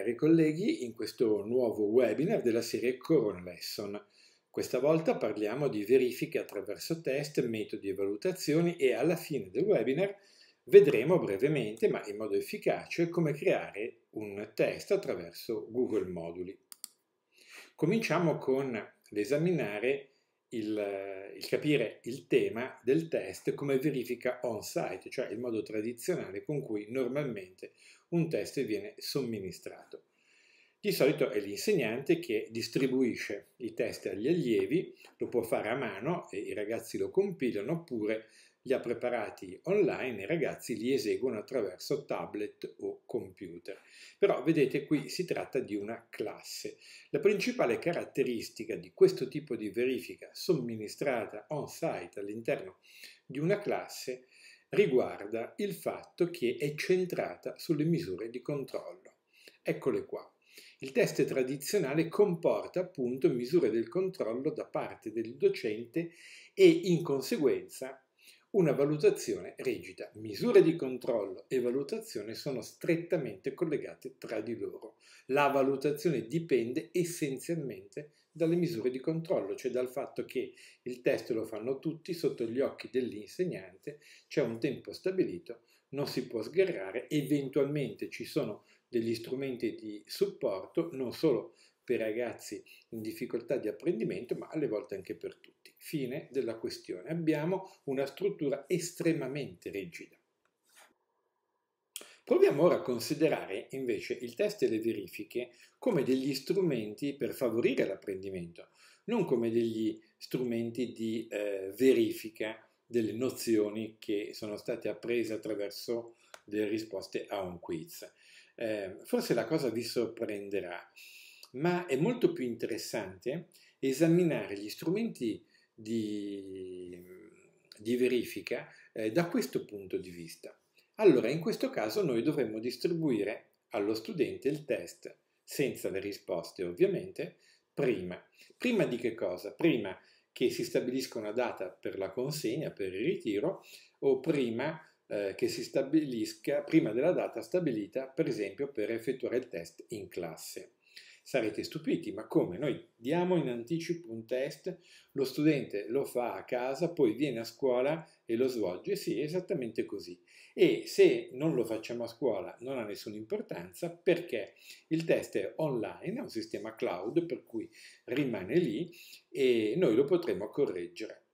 cari colleghi, in questo nuovo webinar della serie Corona Lesson. Questa volta parliamo di verifiche attraverso test, metodi e valutazioni e alla fine del webinar vedremo brevemente, ma in modo efficace, come creare un test attraverso Google Moduli. Cominciamo con l'esaminare il, il capire il tema del test come verifica on-site, cioè il modo tradizionale con cui normalmente un test e viene somministrato. Di solito è l'insegnante che distribuisce i test agli allievi, lo può fare a mano e i ragazzi lo compilano oppure li ha preparati online e i ragazzi li eseguono attraverso tablet o computer. Però vedete qui si tratta di una classe. La principale caratteristica di questo tipo di verifica somministrata on-site all'interno di una classe è riguarda il fatto che è centrata sulle misure di controllo. Eccole qua. Il test tradizionale comporta appunto misure del controllo da parte del docente e in conseguenza una valutazione rigida. Misure di controllo e valutazione sono strettamente collegate tra di loro. La valutazione dipende essenzialmente da dalle misure di controllo, cioè dal fatto che il test lo fanno tutti sotto gli occhi dell'insegnante, c'è un tempo stabilito, non si può sgarrare, eventualmente ci sono degli strumenti di supporto, non solo per ragazzi in difficoltà di apprendimento, ma alle volte anche per tutti. Fine della questione. Abbiamo una struttura estremamente rigida. Proviamo ora a considerare invece il test e le verifiche come degli strumenti per favorire l'apprendimento, non come degli strumenti di eh, verifica delle nozioni che sono state apprese attraverso delle risposte a un quiz. Eh, forse la cosa vi sorprenderà, ma è molto più interessante esaminare gli strumenti di, di verifica eh, da questo punto di vista allora in questo caso noi dovremmo distribuire allo studente il test, senza le risposte ovviamente, prima. Prima di che cosa? Prima che si stabilisca una data per la consegna, per il ritiro, o prima eh, che si stabilisca, prima della data stabilita, per esempio, per effettuare il test in classe. Sarete stupiti, ma come? Noi diamo in anticipo un test, lo studente lo fa a casa, poi viene a scuola e lo svolge. Sì, esattamente così. E se non lo facciamo a scuola non ha nessuna importanza perché il test è online, è un sistema cloud per cui rimane lì e noi lo potremo correggere.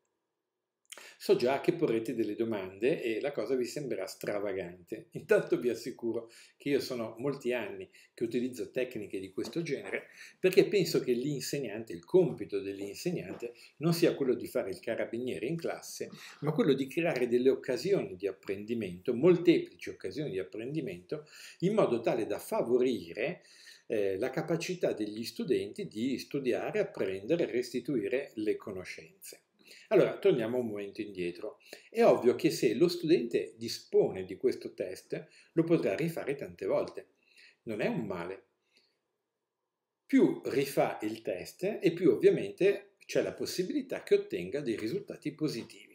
So già che porrete delle domande e la cosa vi sembrerà stravagante. Intanto vi assicuro che io sono molti anni che utilizzo tecniche di questo genere perché penso che l'insegnante, il compito dell'insegnante non sia quello di fare il carabiniere in classe, ma quello di creare delle occasioni di apprendimento, molteplici occasioni di apprendimento, in modo tale da favorire eh, la capacità degli studenti di studiare, apprendere e restituire le conoscenze. Allora, torniamo un momento indietro. È ovvio che se lo studente dispone di questo test, lo potrà rifare tante volte. Non è un male. Più rifà il test e più ovviamente c'è la possibilità che ottenga dei risultati positivi.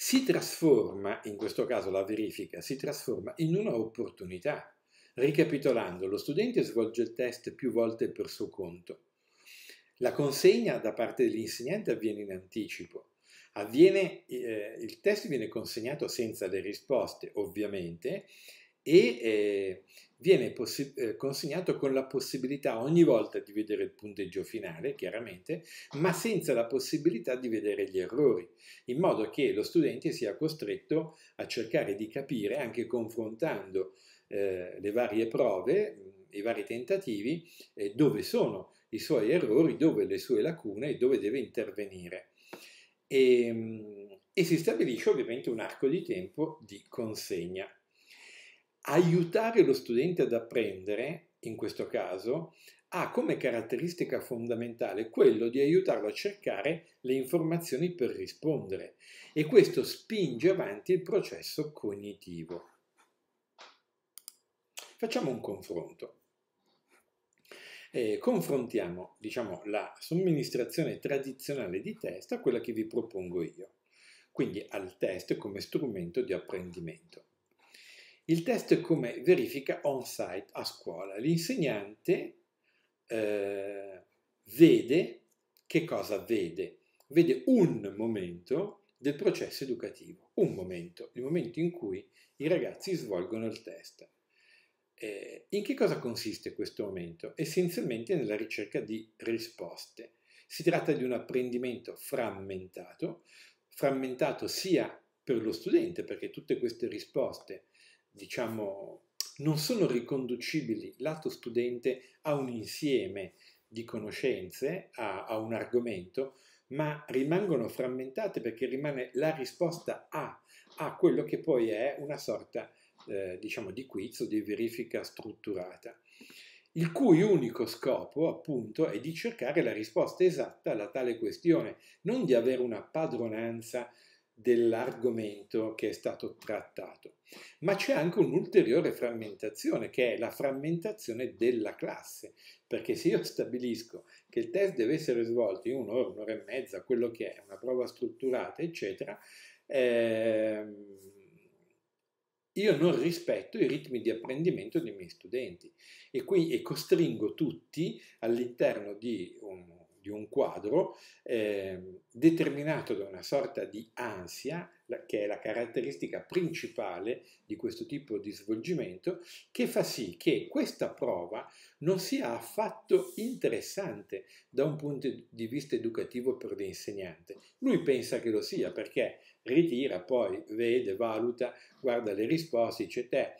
Si trasforma, in questo caso la verifica, si trasforma in una opportunità. Ricapitolando, lo studente svolge il test più volte per suo conto la consegna da parte dell'insegnante avviene in anticipo. Avviene, eh, il test viene consegnato senza le risposte, ovviamente, e eh, viene eh, consegnato con la possibilità ogni volta di vedere il punteggio finale, chiaramente, ma senza la possibilità di vedere gli errori, in modo che lo studente sia costretto a cercare di capire, anche confrontando eh, le varie prove, mm, i vari tentativi, eh, dove sono i suoi errori, dove le sue lacune e dove deve intervenire. E, ehm, e si stabilisce ovviamente un arco di tempo di consegna. Aiutare lo studente ad apprendere, in questo caso, ha come caratteristica fondamentale quello di aiutarlo a cercare le informazioni per rispondere e questo spinge avanti il processo cognitivo. Facciamo un confronto eh, confrontiamo diciamo, la somministrazione tradizionale di test a quella che vi propongo io, quindi al test come strumento di apprendimento. Il test è come verifica on-site a scuola. L'insegnante eh, vede che cosa vede? Vede un momento del processo educativo, un momento, il momento in cui i ragazzi svolgono il test. Eh, in che cosa consiste questo momento? Essenzialmente nella ricerca di risposte. Si tratta di un apprendimento frammentato, frammentato sia per lo studente, perché tutte queste risposte, diciamo, non sono riconducibili lato studente a un insieme di conoscenze, a, a un argomento, ma rimangono frammentate perché rimane la risposta a, a quello che poi è una sorta di eh, diciamo di quiz o di verifica strutturata, il cui unico scopo appunto è di cercare la risposta esatta alla tale questione, non di avere una padronanza dell'argomento che è stato trattato. Ma c'è anche un'ulteriore frammentazione, che è la frammentazione della classe, perché se io stabilisco che il test deve essere svolto in un'ora, un'ora e mezza, quello che è, una prova strutturata, eccetera, ehm, io non rispetto i ritmi di apprendimento dei miei studenti e qui, e costringo tutti all'interno di un di un quadro eh, determinato da una sorta di ansia, che è la caratteristica principale di questo tipo di svolgimento, che fa sì che questa prova non sia affatto interessante da un punto di vista educativo per l'insegnante. Lui pensa che lo sia perché ritira, poi vede, valuta, guarda le risposte, dice te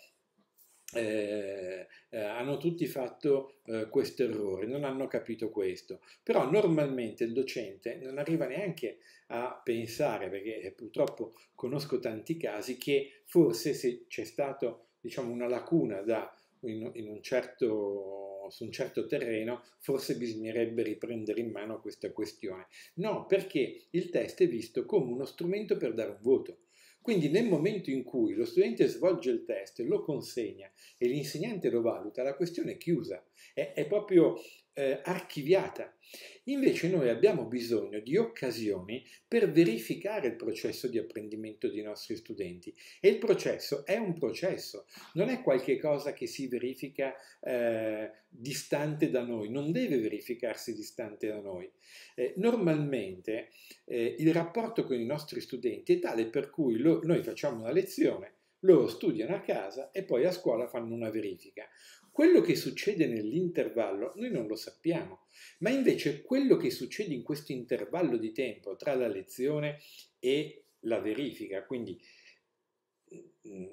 eh, eh, hanno tutti fatto eh, questo errore, non hanno capito questo. Però normalmente il docente non arriva neanche a pensare, perché eh, purtroppo conosco tanti casi che forse se c'è stata diciamo, una lacuna da, in, in un certo, su un certo terreno, forse bisognerebbe riprendere in mano questa questione. No, perché il test è visto come uno strumento per dare un voto quindi nel momento in cui lo studente svolge il test, lo consegna e l'insegnante lo valuta, la questione è chiusa. È, è proprio eh, archiviata. Invece noi abbiamo bisogno di occasioni per verificare il processo di apprendimento dei nostri studenti e il processo è un processo, non è qualche cosa che si verifica eh, distante da noi, non deve verificarsi distante da noi. Eh, normalmente eh, il rapporto con i nostri studenti è tale per cui lo, noi facciamo una lezione, loro studiano a casa e poi a scuola fanno una verifica. Quello che succede nell'intervallo noi non lo sappiamo, ma invece quello che succede in questo intervallo di tempo tra la lezione e la verifica, quindi mm, mm,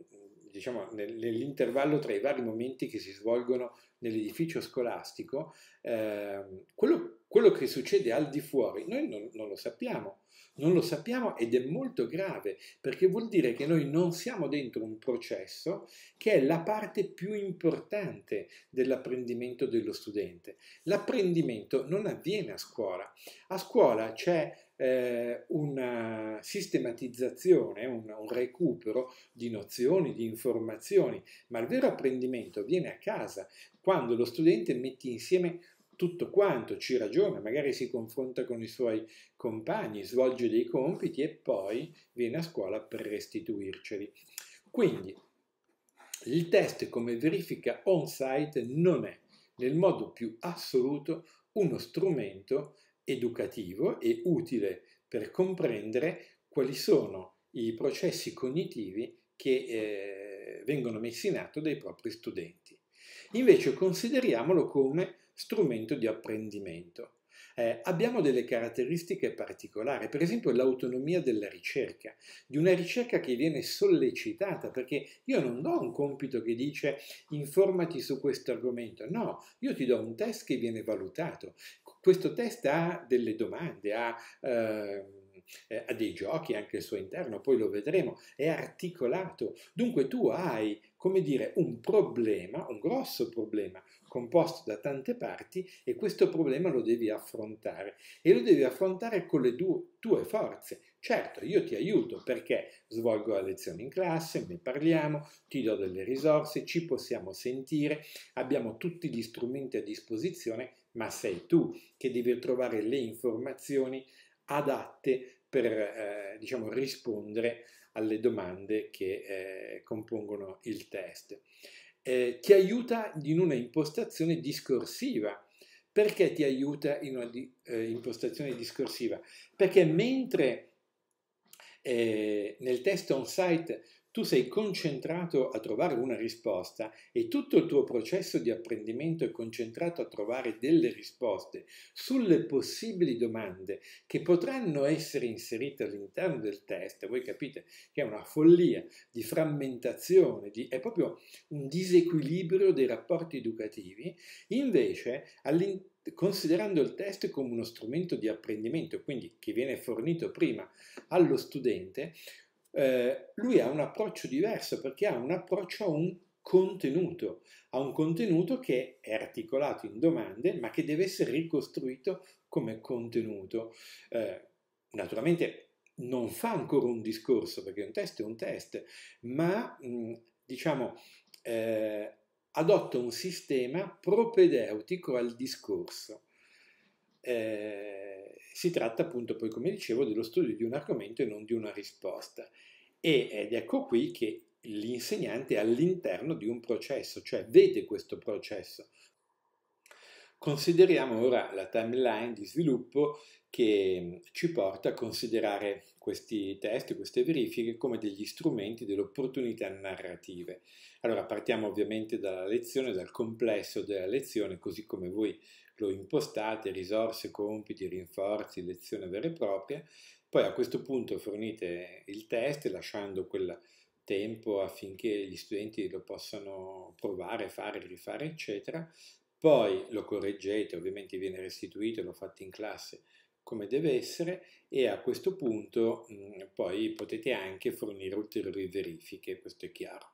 diciamo, nell'intervallo tra i vari momenti che si svolgono nell'edificio scolastico, eh, quello, quello, che succede al di fuori noi non, non lo sappiamo. Non lo sappiamo ed è molto grave perché vuol dire che noi non siamo dentro un processo che è la parte più importante dell'apprendimento dello studente. L'apprendimento non avviene a scuola. A scuola c'è eh, una sistematizzazione, un, un, recupero di nozioni, di informazioni, ma il vero apprendimento avviene a casa, quando lo studente mette insieme tutto quanto, ci ragiona, magari si confronta con i suoi compagni, svolge dei compiti e poi viene a scuola per restituirceli. Quindi il test come verifica on-site non è nel modo più assoluto uno strumento educativo e utile per comprendere quali sono i processi cognitivi che eh, vengono messi in atto dai propri studenti. Invece consideriamolo come strumento di apprendimento eh, abbiamo delle caratteristiche particolari, per esempio l'autonomia della ricerca, di una ricerca che viene sollecitata, perché io non do un compito che dice informati su questo argomento, no, io ti do un test che viene valutato. Questo test ha delle domande, ha... Ehm, eh, ha dei giochi anche al suo interno, poi lo vedremo, è articolato. Dunque tu hai come dire, un problema, un grosso problema composto da tante parti e questo problema lo devi affrontare e lo devi affrontare con le due, tue forze. Certo, io ti aiuto perché svolgo la lezione in classe, ne parliamo, ti do delle risorse, ci possiamo sentire, abbiamo tutti gli strumenti a disposizione, ma sei tu che devi trovare le informazioni adatte per eh, diciamo, rispondere alle domande che eh, compongono il test. Eh, ti aiuta in una impostazione discorsiva. Perché ti aiuta in una di, eh, impostazione discorsiva? Perché mentre eh, nel test on-site tu sei concentrato a trovare una risposta e tutto il tuo processo di apprendimento è concentrato a trovare delle risposte sulle possibili domande che potranno essere inserite all'interno del test, voi capite che è una follia di frammentazione, di, è proprio un disequilibrio dei rapporti educativi, invece all'interno considerando il test come uno strumento di apprendimento, quindi che viene fornito prima allo studente, eh, lui ha un approccio diverso perché ha un approccio a un contenuto, a un contenuto che è articolato in domande ma che deve essere ricostruito come contenuto. Eh, naturalmente non fa ancora un discorso perché un testo è un test, ma mh, mm, diciamo eh, adotta un sistema propedeutico al discorso eh, si tratta appunto poi, come dicevo, dello studio di un argomento e non di una risposta. ed ecco qui che l'insegnante è all'interno di un processo, cioè vede questo processo. Consideriamo ora la timeline di sviluppo che mm, ci porta a considerare questi test, queste verifiche come degli strumenti delle opportunità narrative. Allora partiamo ovviamente dalla lezione, dal complesso della lezione, così come voi lo impostate, risorse, compiti, rinforzi, lezione vera e propria, poi a questo punto fornite il test lasciando quel tempo affinché gli studenti lo possano provare, fare, rifare, eccetera, poi lo correggete, ovviamente viene restituito, lo fate in classe come deve essere e a questo punto mh, poi potete anche fornire ulteriori verifiche, questo è chiaro.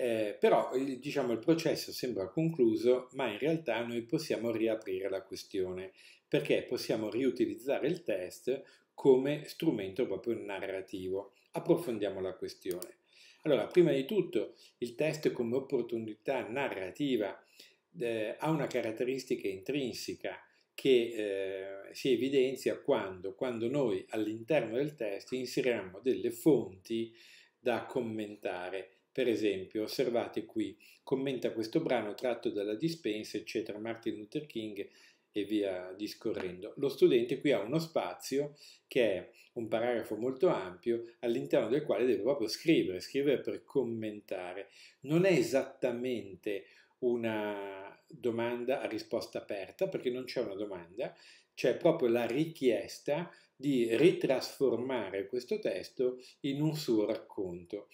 Eh, però diciamo, il processo sembra concluso, ma in realtà noi possiamo riaprire la questione perché possiamo riutilizzare il test come strumento proprio narrativo. Approfondiamo la questione. Allora, prima di tutto, il test come opportunità narrativa eh, ha una caratteristica intrinseca che eh, si evidenzia quando, quando noi all'interno del test inseriamo delle fonti da commentare per esempio, osservate qui, commenta questo brano tratto dalla dispensa, eccetera, Martin Luther King e via discorrendo. Lo studente qui ha uno spazio che è un paragrafo molto ampio all'interno del quale deve proprio scrivere, scrivere per commentare. Non è esattamente una domanda a risposta aperta perché non c'è una domanda, c'è proprio la richiesta di ritrasformare questo testo in un suo racconto.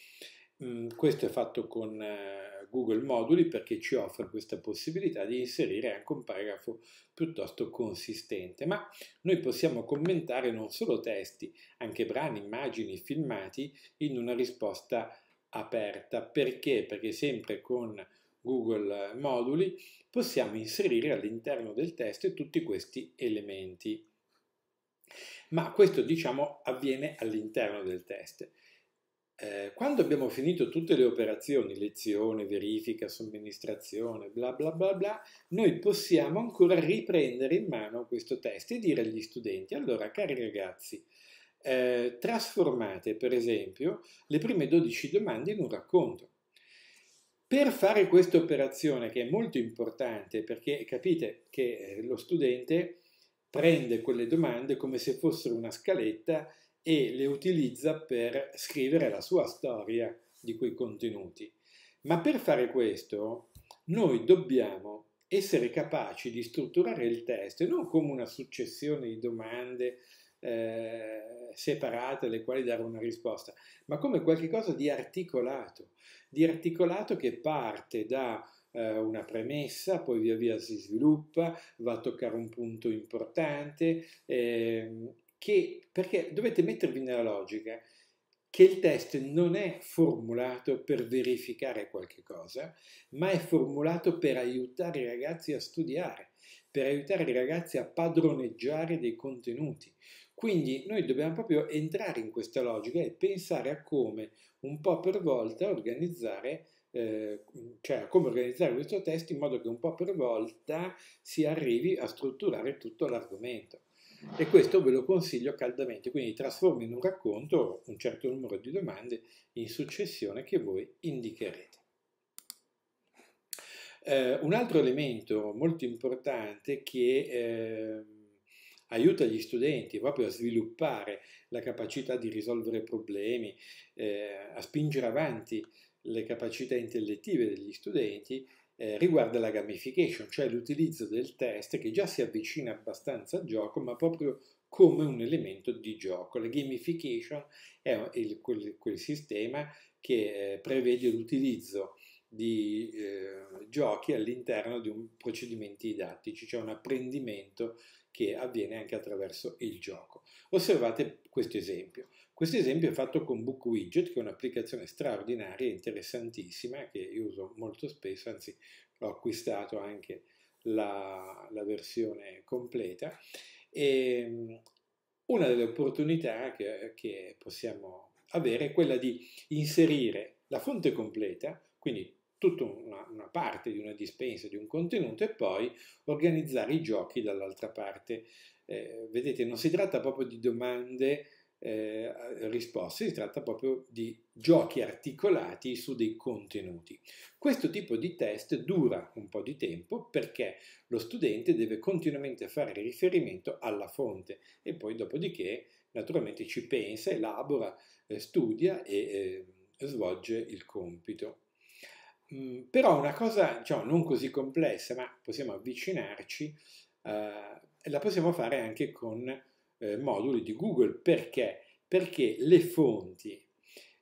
Mm, questo è fatto con eh, Google Moduli perché ci offre questa possibilità di inserire anche un paragrafo piuttosto consistente, ma noi possiamo commentare non solo testi, anche brani, immagini, filmati in una risposta aperta. Perché? Perché sempre con Google Moduli possiamo inserire all'interno del testo tutti questi elementi. Ma questo diciamo avviene all'interno del testo eh, quando abbiamo finito tutte le operazioni, lezione, verifica, somministrazione, bla bla bla bla, noi possiamo ancora riprendere in mano questo test e dire agli studenti, allora cari ragazzi, eh, trasformate per esempio le prime 12 domande in un racconto. Per fare questa operazione che è molto importante perché capite che eh, lo studente prende quelle domande come se fossero una scaletta e le utilizza per scrivere la sua storia di quei contenuti. Ma per fare questo noi dobbiamo essere capaci di strutturare il testo e non come una successione di domande eh, separate alle quali dare una risposta, ma come qualcosa di articolato, di articolato che parte da eh, una premessa, poi via via si sviluppa, va a toccare un punto importante eh, che, perché dovete mettervi nella logica che il test non è formulato per verificare qualche cosa, ma è formulato per aiutare i ragazzi a studiare, per aiutare i ragazzi a padroneggiare dei contenuti. Quindi noi dobbiamo proprio entrare in questa logica e pensare a come un po' per volta organizzare eh, cioè come organizzare questo test in modo che un po' per volta si arrivi a strutturare tutto l'argomento e questo ve lo consiglio caldamente, quindi trasformo in un racconto un certo numero di domande in successione che voi indicherete. Eh, un altro elemento molto importante che eh, aiuta gli studenti proprio a sviluppare la capacità di risolvere problemi, eh, a spingere avanti le capacità intellettive degli studenti eh, riguarda la gamification, cioè l'utilizzo del test che già si avvicina abbastanza al gioco, ma proprio come un elemento di gioco. La gamification è il, quel, quel, sistema che eh, prevede l'utilizzo di eh, giochi all'interno di un, procedimenti didattici, cioè un apprendimento che avviene anche attraverso il gioco. Osservate questo esempio. Questo esempio è fatto con Book Widget, che è un'applicazione straordinaria e interessantissima che io uso molto spesso, anzi ho acquistato anche la, la versione completa. E ehm, una delle opportunità che, che possiamo avere è quella di inserire la fonte completa, quindi tutta una, una, parte di una dispensa, di un contenuto e poi organizzare i giochi dall'altra parte. Eh, vedete, non si tratta proprio di domande eh, risposte, si tratta proprio di giochi articolati su dei contenuti. Questo tipo di test dura un po' di tempo perché lo studente deve continuamente fare riferimento alla fonte e poi dopodiché naturalmente ci pensa, elabora, eh, studia e eh, svolge il compito. Mm, però una cosa diciamo, non così complessa, ma possiamo avvicinarci, eh, la possiamo fare anche con eh, moduli di Google. Perché? Perché le fonti,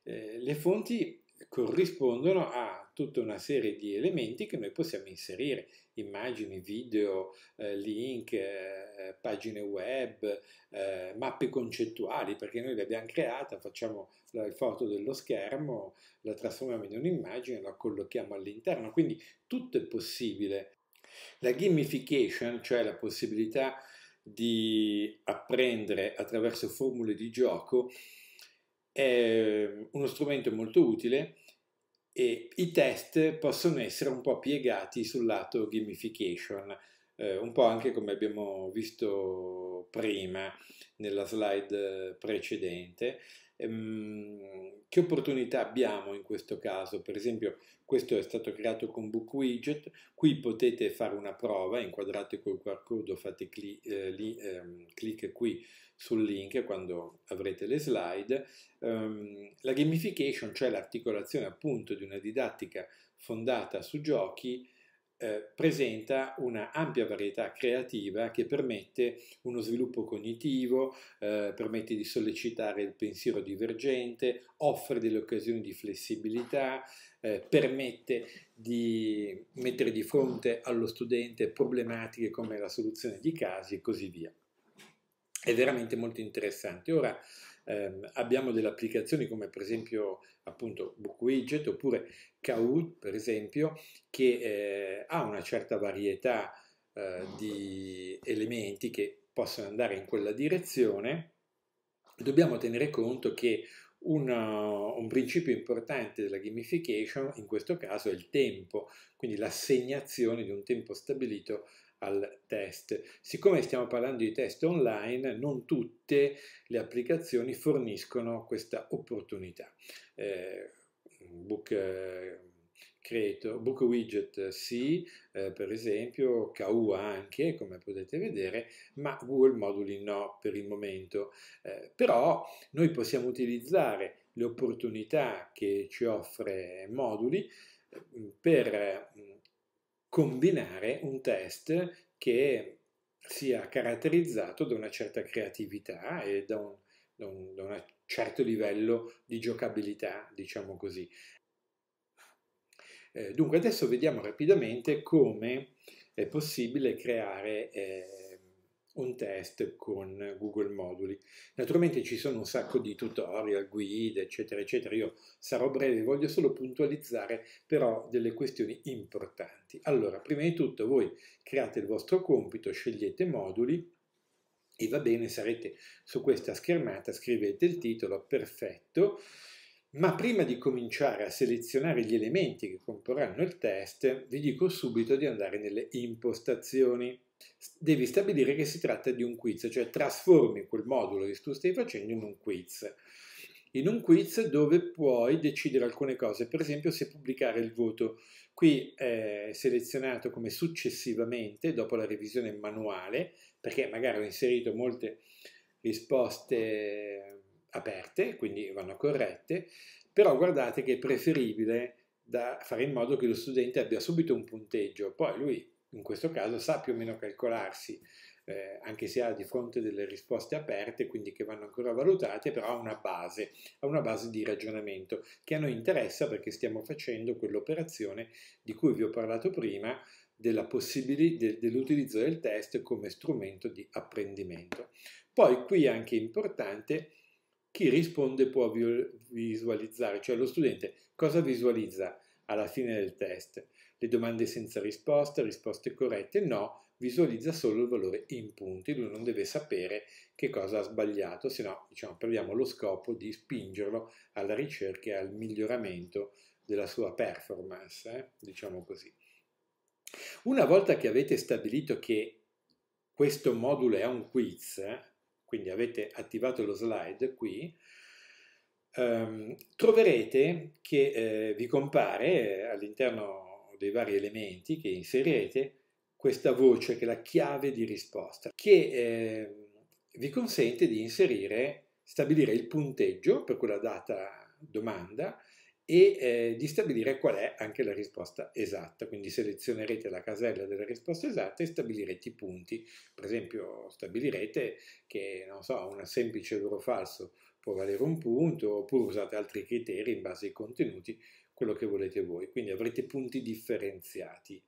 eh, le fonti corrispondono a tutta una serie di elementi che noi possiamo inserire, immagini, video, eh, link, eh, pagine web, eh, mappe concettuali, perché noi l'abbiamo creata, facciamo la, foto dello schermo, la trasformiamo in un'immagine, la collochiamo all'interno, quindi tutto è possibile. La gamification, cioè la possibilità di apprendere attraverso formule di gioco, è uno strumento molto utile e i test possono essere un po' piegati sul lato gamification, eh, un po' anche come abbiamo visto prima nella slide precedente. Ehm, che opportunità abbiamo in questo caso? Per esempio, questo è stato creato con Book Widget, qui potete fare una prova, inquadrate col QR code, fate cli eh, lì, ehm, clic qui sul link quando avrete le slide, ehm, la gamification, cioè l'articolazione appunto di una didattica fondata su giochi, eh, presenta una ampia varietà creativa che permette uno sviluppo cognitivo, eh, permette di sollecitare il pensiero divergente, offre delle occasioni di flessibilità, eh, permette di mettere di fronte allo studente problematiche come la soluzione di casi e così via è veramente molto interessante. Ora ehm, abbiamo delle applicazioni come per esempio appunto Widget oppure Kahoot per esempio che eh, ha una certa varietà eh, di elementi che possono andare in quella direzione. Dobbiamo tenere conto che una, uh, un principio importante della gamification in questo caso è il tempo, quindi l'assegnazione di un tempo stabilito al test. Siccome stiamo parlando di test online, non tutte le applicazioni forniscono questa opportunità. Eh, book, eh, Creator, Book Widget sì, eh, per esempio, KU anche, come potete vedere, ma Google Moduli no per il momento. Eh, però noi possiamo utilizzare le opportunità che ci offre Moduli eh, per mm, combinare un test che sia caratterizzato da una certa creatività e da un, da un, da un certo livello di giocabilità, diciamo così. Eh, dunque adesso vediamo rapidamente come è possibile creare eh, un test con Google Moduli. Naturalmente ci sono un sacco di tutorial, guide, eccetera, eccetera. Io sarò breve, voglio solo puntualizzare però delle questioni importanti. Allora, prima di tutto voi create il vostro compito, scegliete moduli e va bene, sarete su questa schermata, scrivete il titolo, perfetto. Ma prima di cominciare a selezionare gli elementi che comporranno il test, vi dico subito di andare nelle impostazioni devi stabilire che si tratta di un quiz, cioè trasformi quel modulo che tu stai facendo in un quiz. In un quiz dove puoi decidere alcune cose, per esempio se pubblicare il voto. Qui è selezionato come successivamente, dopo la revisione manuale, perché magari ho inserito molte risposte aperte, quindi vanno corrette, però guardate che è preferibile da fare in modo che lo studente abbia subito un punteggio, poi lui in questo caso sa più o meno calcolarsi, eh, anche se ha di fronte delle risposte aperte, quindi che vanno ancora valutate, però ha una base, ha una base di ragionamento che a noi interessa perché stiamo facendo quell'operazione di cui vi ho parlato prima, dell'utilizzo del test come strumento di apprendimento. Poi qui è anche importante chi risponde può visualizzare, cioè lo studente cosa visualizza alla fine del test? le domande senza risposta, risposte corrette, no, visualizza solo il valore in punti, lui non deve sapere che cosa ha sbagliato, se no diciamo, perdiamo lo scopo di spingerlo alla ricerca e al miglioramento della sua performance, eh? diciamo così. Una volta che avete stabilito che questo modulo è un quiz, eh? quindi avete attivato lo slide qui, ehm, troverete che eh, vi compare eh, all'interno dei vari elementi che inserirete questa voce che è la chiave di risposta che eh, vi consente di inserire, stabilire il punteggio per quella data domanda e eh, di stabilire qual è anche la risposta esatta. Quindi selezionerete la casella della risposta esatta e stabilirete i punti. Per esempio stabilirete che, non so, un semplice vero falso può valere un punto, oppure usate altri criteri in base ai contenuti quello che volete voi, quindi avrete punti differenziati.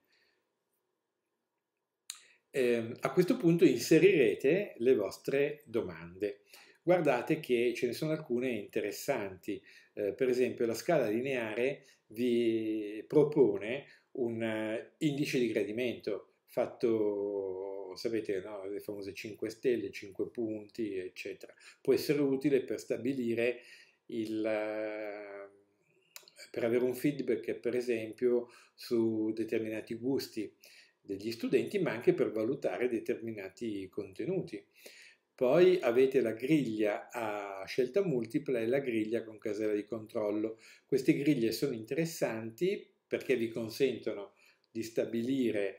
Eh, a questo punto inserirete le vostre domande. Guardate che ce ne sono alcune interessanti, eh, per esempio la scala lineare vi propone un eh, indice di gradimento fatto, sapete, no? le famose 5 stelle, 5 punti, eccetera. Può essere utile per stabilire il per avere un feedback per esempio su determinati gusti degli studenti ma anche per valutare determinati contenuti. Poi avete la griglia a scelta multipla e la griglia con casella di controllo. Queste griglie sono interessanti perché vi consentono di stabilire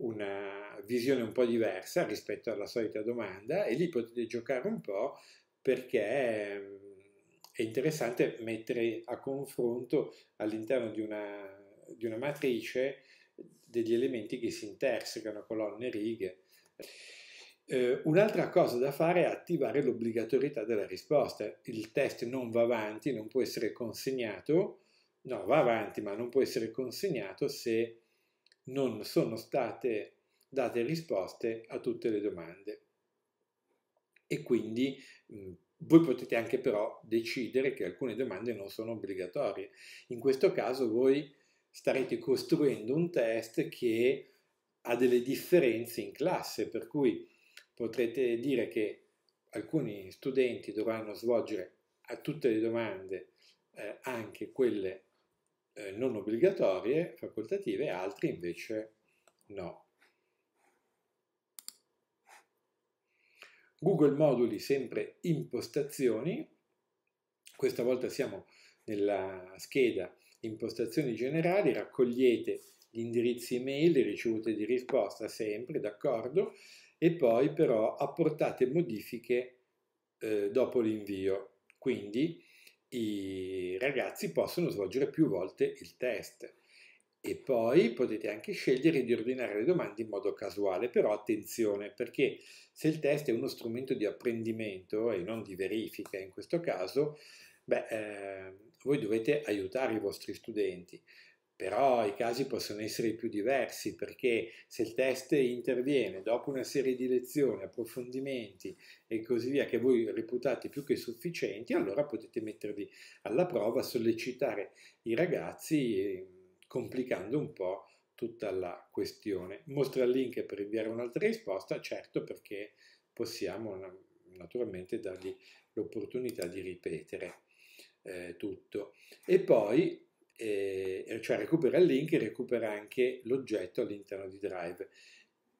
una visione un po' diversa rispetto alla solita domanda e lì potete giocare un po' perché è interessante mettere a confronto all'interno di una, di una matrice degli elementi che si intersecano, colonne, righe. Eh, un'altra cosa da fare è attivare l'obbligatorietà della risposta. Il test non va avanti, non può essere consegnato, no, va avanti, ma non può essere consegnato se non sono state date risposte a tutte le domande. E quindi mh, voi potete anche però decidere che alcune domande non sono obbligatorie. In questo caso voi starete costruendo un test che ha delle differenze in classe, per cui potrete dire che alcuni studenti dovranno svolgere a tutte le domande eh, anche quelle eh, non obbligatorie, facoltative, altri invece no. Google Moduli, sempre impostazioni, questa volta siamo nella scheda impostazioni generali, raccogliete gli indirizzi email, le ricevute di risposta sempre, d'accordo, e poi però apportate modifiche eh, dopo l'invio. Quindi i ragazzi possono svolgere più volte il test. E poi potete anche scegliere di ordinare le domande in modo casuale, però attenzione perché se il test è uno strumento di apprendimento e non di verifica in questo caso, beh, eh, voi dovete aiutare i vostri studenti. Però i casi possono essere più diversi perché se il test interviene dopo una serie di lezioni, approfondimenti e così via che voi reputate più che sufficienti, allora potete mettervi alla prova, sollecitare i ragazzi. E, ehm, complicando un po' tutta la questione. Mostra il link per inviare un'altra risposta, certo perché possiamo naturalmente dargli l'opportunità di ripetere eh, tutto. E poi, eh, cioè recupera il link e recupera anche l'oggetto all'interno di Drive.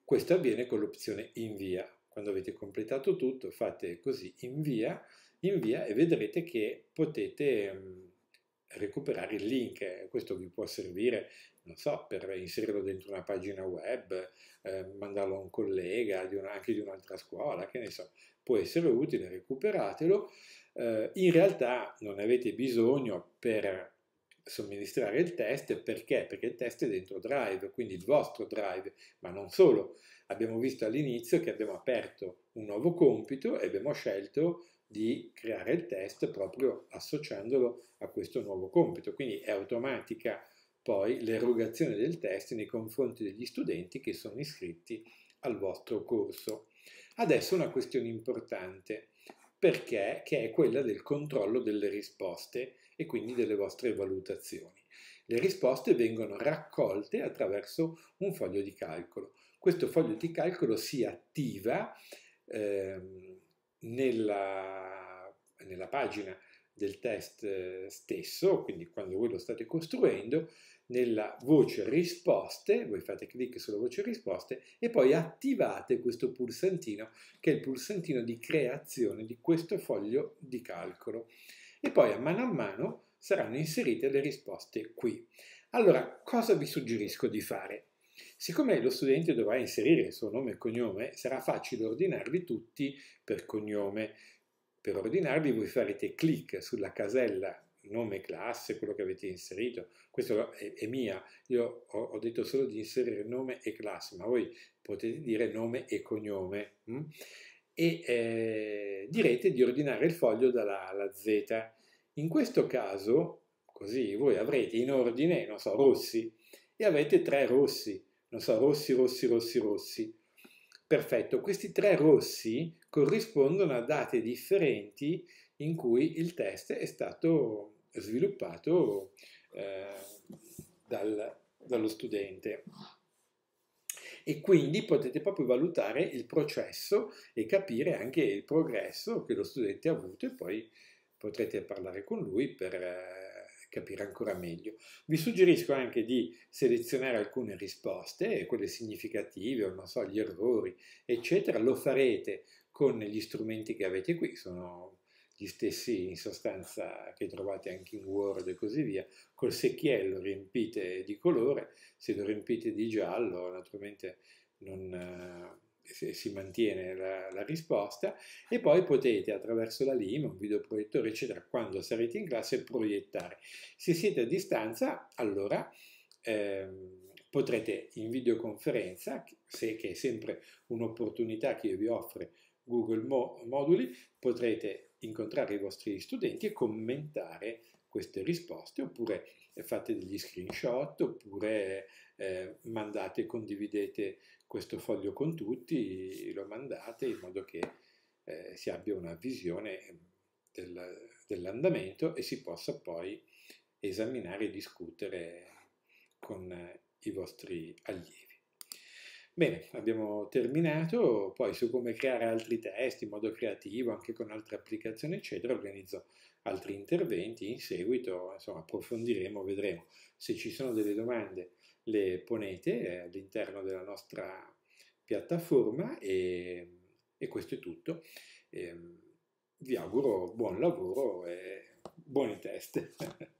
Questo avviene con l'opzione invia. Quando avete completato tutto fate così invia, invia e vedrete che potete... Mh, mm, recuperare il link. Eh, questo vi può servire, non so, per inserirlo dentro una pagina web, eh, mandarlo a un collega di una, anche di un'altra scuola, che ne so. Può essere utile, recuperatelo. Eh, in realtà non avete bisogno per somministrare il test perché? Perché il test è dentro Drive, quindi il vostro Drive, ma non solo. Abbiamo visto all'inizio che abbiamo aperto un nuovo compito e abbiamo scelto di creare il test proprio associandolo a questo nuovo compito. Quindi è automatica poi l'erogazione del test nei confronti degli studenti che sono iscritti al vostro corso. Adesso una questione importante, perché che è quella del controllo delle risposte e quindi delle vostre valutazioni. Le risposte vengono raccolte attraverso un foglio di calcolo. Questo foglio di calcolo si attiva ehm, nella, nella pagina del test eh, stesso, quindi quando voi lo state costruendo, nella voce risposte, voi fate clic sulla voce risposte e poi attivate questo pulsantino che è il pulsantino di creazione di questo foglio di calcolo. E poi a mano a mano saranno inserite le risposte qui. Allora, cosa vi suggerisco di fare? Siccome lo studente dovrà inserire il suo nome e cognome, sarà facile ordinarli tutti per cognome. Per ordinarli voi farete clic sulla casella nome classe, quello che avete inserito, questo è, è mia, io ho, ho, detto solo di inserire nome e classe, ma voi potete dire nome e cognome mh? Mm? e eh, direte di ordinare il foglio dalla A alla Z. In questo caso, così voi avrete in ordine, non so, rossi e avete tre rossi, non so, rossi, rossi, rossi, rossi. Perfetto, questi tre rossi corrispondono a date differenti in cui il test è stato sviluppato eh, dal, dallo studente. E quindi potete proprio valutare il processo e capire anche il progresso che lo studente ha avuto e poi potrete parlare con lui per... Eh, capire ancora meglio. Vi suggerisco anche di selezionare alcune risposte, quelle significative, o non so, gli errori, eccetera. Lo farete con gli strumenti che avete qui, sono gli stessi in sostanza che trovate anche in Word e così via, col secchiello riempite di colore, se lo riempite di giallo naturalmente non si mantiene la, la, risposta e poi potete attraverso la LIM, un videoproiettore eccetera, quando sarete in classe proiettare. Se siete a distanza allora ehm, potrete in videoconferenza, se, che è sempre un'opportunità che vi offre Google Mo Moduli, potrete incontrare i vostri studenti e commentare queste risposte oppure fate degli screenshot oppure eh, mandate, condividete questo foglio con tutti, lo mandate in modo che eh, si abbia una visione del, dell'andamento e si possa poi esaminare e discutere con i vostri allievi. Bene, abbiamo terminato, poi su come creare altri test in modo creativo, anche con altre applicazioni, eccetera, organizzo altri interventi in seguito, insomma approfondiremo, vedremo se ci sono delle domande le ponete eh, all'interno della nostra piattaforma e, e questo è tutto. E, ehm, vi auguro buon lavoro e buoni test.